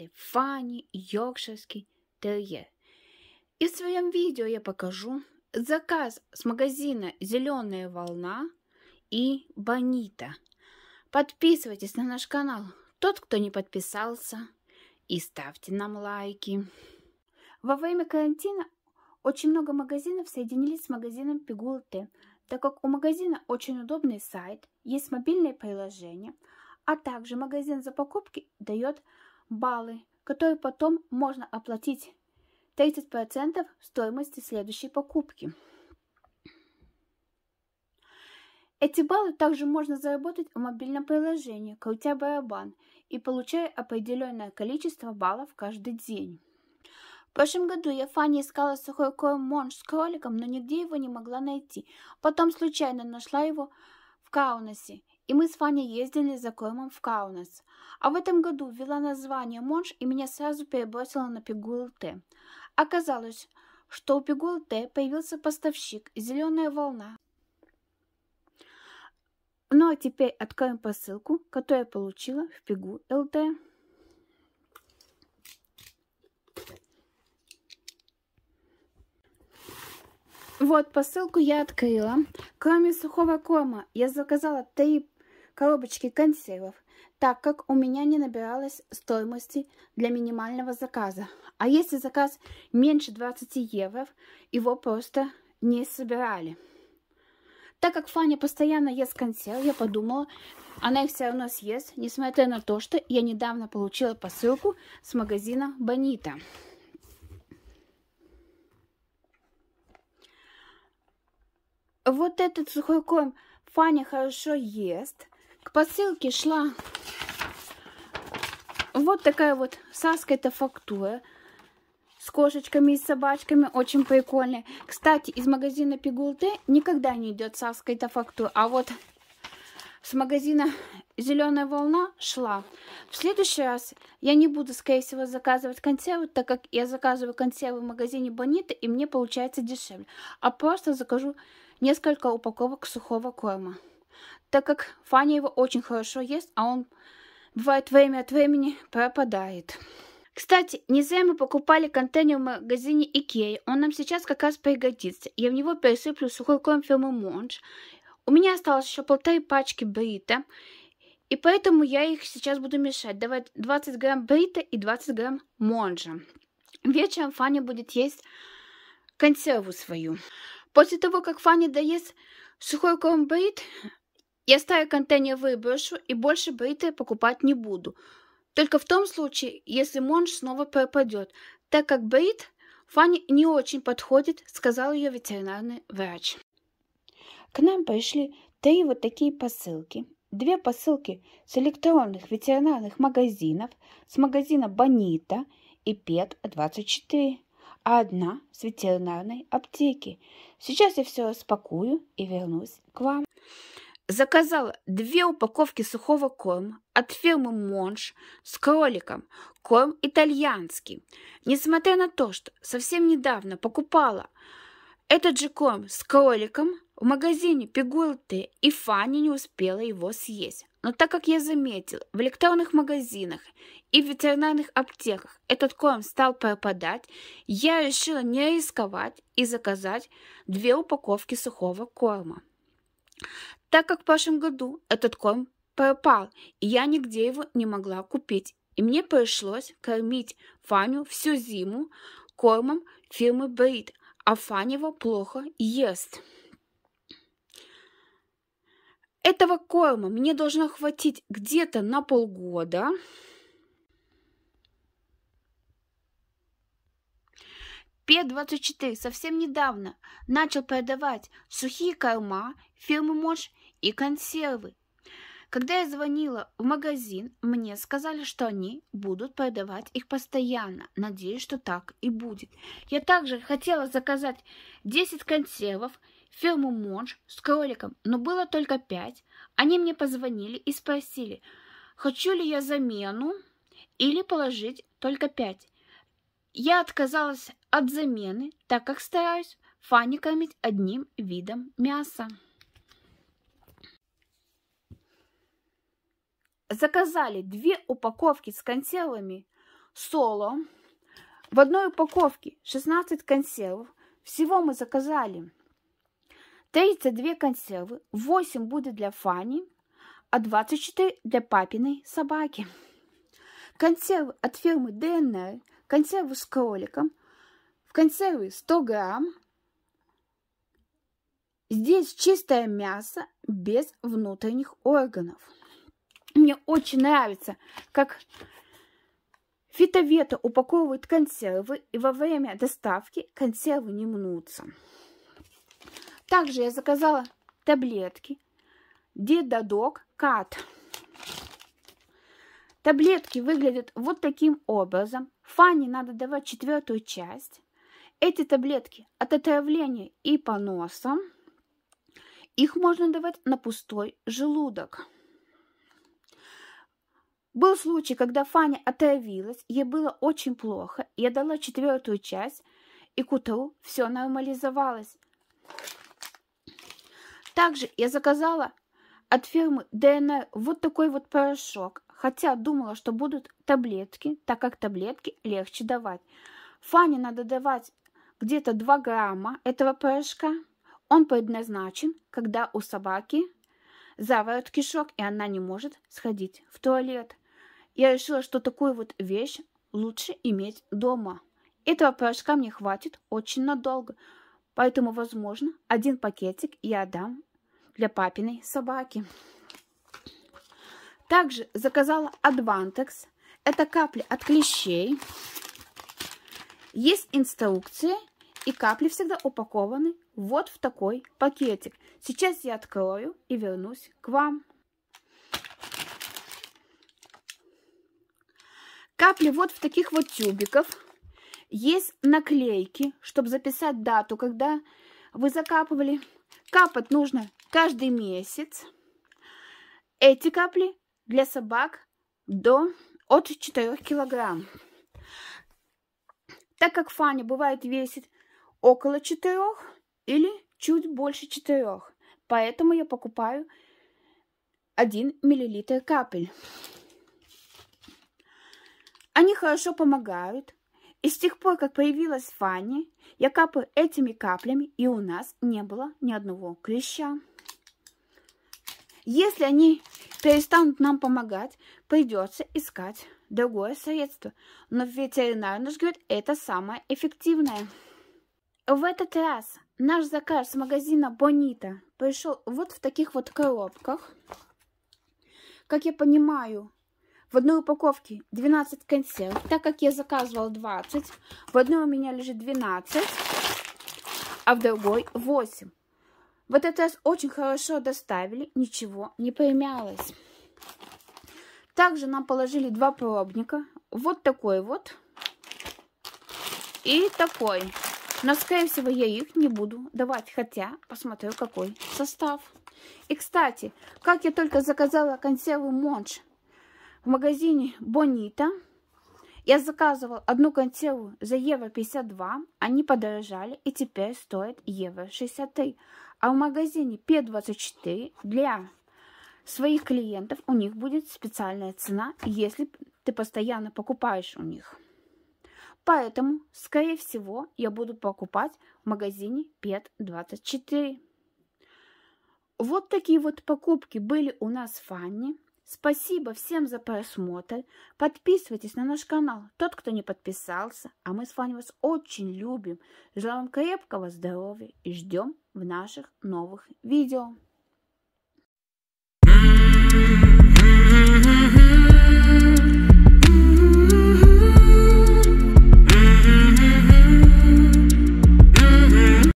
звали Фанни Йоркширский терьер. И в своем видео я покажу заказ с магазина «Зеленая волна» и «Бонита». Подписывайтесь на наш канал, тот, кто не подписался, и ставьте нам лайки. Во время карантина очень много магазинов соединились с магазином Пигулте, так как у магазина очень удобный сайт, есть мобильное приложение, а также магазин за покупки дает баллы, которые потом можно оплатить 30% стоимости следующей покупки. Эти баллы также можно заработать в мобильном приложении, крутя барабан и получая определенное количество баллов каждый день. В прошлом году я Фанни искала сухой корм монж с кроликом, но нигде его не могла найти. Потом случайно нашла его в Каунасе и мы с Ваней ездили за Коймом в Каунас. А в этом году ввела название Монш, и меня сразу перебросило на Пигулте. Оказалось, что у Пигулте появился поставщик «Зеленая волна». Ну а теперь откроем посылку, которую я получила в Пигу ЛТ. Вот, посылку я открыла. Кроме сухого корма, я заказала три коробочки консервов, так как у меня не набиралось стоимости для минимального заказа. А если заказ меньше 20 евро, его просто не собирали. Так как Фаня постоянно ест консерв, я подумала, она их все равно съест, несмотря на то, что я недавно получила посылку с магазина Бонита. Вот этот сухой корм Фаня хорошо ест, к посылке шла вот такая вот саска, это фактура с кошечками и с собачками, очень прикольная. Кстати, из магазина Пигулте никогда не идет саска, это фактура, а вот с магазина «Зеленая волна» шла. В следующий раз я не буду, скорее всего, заказывать консервы, так как я заказываю консервы в магазине Бонита, и мне получается дешевле. А просто закажу несколько упаковок сухого корма так как Фаня его очень хорошо ест, а он бывает время от времени пропадает. Кстати, не зря мы покупали контейнер в магазине Икеи. Он нам сейчас как раз пригодится. Я в него пересыплю сухой корм фирмы Монж. У меня осталось еще полторы пачки брита. И поэтому я их сейчас буду мешать. Давать 20 грамм брита и 20 грамм монжа. Вечером Фаня будет есть консерву свою. После того, как Фаня доест сухой корм брит, я ставлю контейнер выброшу и больше бритвы покупать не буду. Только в том случае, если Монж снова пропадет, так как брит Фанни не очень подходит, сказал ее ветеринарный врач. К нам пришли три вот такие посылки. Две посылки с электронных ветеринарных магазинов, с магазина Бонита и Пет-24, а одна с ветеринарной аптеки. Сейчас я все распакую и вернусь к вам заказала две упаковки сухого корма от фирмы Монш с кроликом, корм итальянский. Несмотря на то, что совсем недавно покупала этот же корм с кроликом в магазине Пигулты, и Фанни не успела его съесть. Но так как я заметила в электронных магазинах и в ветеринарных аптеках этот корм стал пропадать, я решила не рисковать и заказать две упаковки сухого корма так как в прошлом году этот корм пропал, и я нигде его не могла купить. И мне пришлось кормить Фаню всю зиму кормом фирмы Брит, а Фаня его плохо ест. Этого корма мне должно хватить где-то на полгода. П-24 совсем недавно начал продавать сухие корма фирмы Мош и консервы. Когда я звонила в магазин, мне сказали, что они будут продавать их постоянно. Надеюсь, что так и будет. Я также хотела заказать 10 консервов фирмы Монж с кроликом, но было только 5. Они мне позвонили и спросили, хочу ли я замену или положить только 5. Я отказалась от замены, так как стараюсь Фанни кормить одним видом мяса. заказали две упаковки с консервами соло. В одной упаковке 16 консервов. Всего мы заказали 32 консервы, 8 будет для Фани, а 24 для папиной собаки. Консервы от фирмы ДНР, консервы с кроликом. В консервы 100 грамм. Здесь чистое мясо без внутренних органов. Мне очень нравится, как Фитовета упаковывают консервы, и во время доставки консервы не мнутся. Также я заказала таблетки Дедадок Кат. Таблетки выглядят вот таким образом. Фанни надо давать четвертую часть. Эти таблетки от отравления и поноса. Их можно давать на пустой желудок. Был случай, когда Фаня отравилась, ей было очень плохо. Я дала четвертую часть, и к утру все нормализовалось. Также я заказала от фирмы ДНР вот такой вот порошок, хотя думала, что будут таблетки, так как таблетки легче давать. Фане надо давать где-то 2 грамма этого порошка. Он предназначен, когда у собаки заворот кишок, и она не может сходить в туалет. Я решила, что такую вот вещь лучше иметь дома. Этого порошка мне хватит очень надолго, поэтому, возможно, один пакетик я дам для папиной собаки. Также заказала Advantex. Это капли от клещей. Есть инструкции, и капли всегда упакованы вот в такой пакетик. Сейчас я открою и вернусь к вам. Капли вот в таких вот тюбиков. Есть наклейки, чтобы записать дату, когда вы закапывали. Капать нужно каждый месяц. Эти капли для собак до от 4 килограмм. Так как Фаня бывает весит около 4 или чуть больше 4, поэтому я покупаю 1 миллилитр капель. Они хорошо помогают. И с тех пор, как появилась Фанни, я капаю этими каплями, и у нас не было ни одного клеща. Если они перестанут нам помогать, придется искать другое средство. Но ветеринар наш говорит, это самое эффективное. В этот раз наш заказ с магазина Бонита пришел вот в таких вот коробках. Как я понимаю, в одной упаковке 12 консерв, так как я заказывал 20. В одной у меня лежит 12, а в другой 8. Вот это очень хорошо доставили, ничего не поимялось. Также нам положили два пробника. Вот такой вот и такой. Но, скорее всего, я их не буду давать, хотя посмотрю, какой состав. И, кстати, как я только заказала консервы Монш, в магазине Бонита. Я заказывал одну консерву за евро 52, они подорожали и теперь стоят евро 63. А в магазине П24 для своих клиентов у них будет специальная цена, если ты постоянно покупаешь у них. Поэтому, скорее всего, я буду покупать в магазине Пет24. Вот такие вот покупки были у нас в Фанни. Спасибо всем за просмотр. Подписывайтесь на наш канал, тот, кто не подписался. А мы с вами вас очень любим. Желаем крепкого здоровья и ждем в наших новых видео.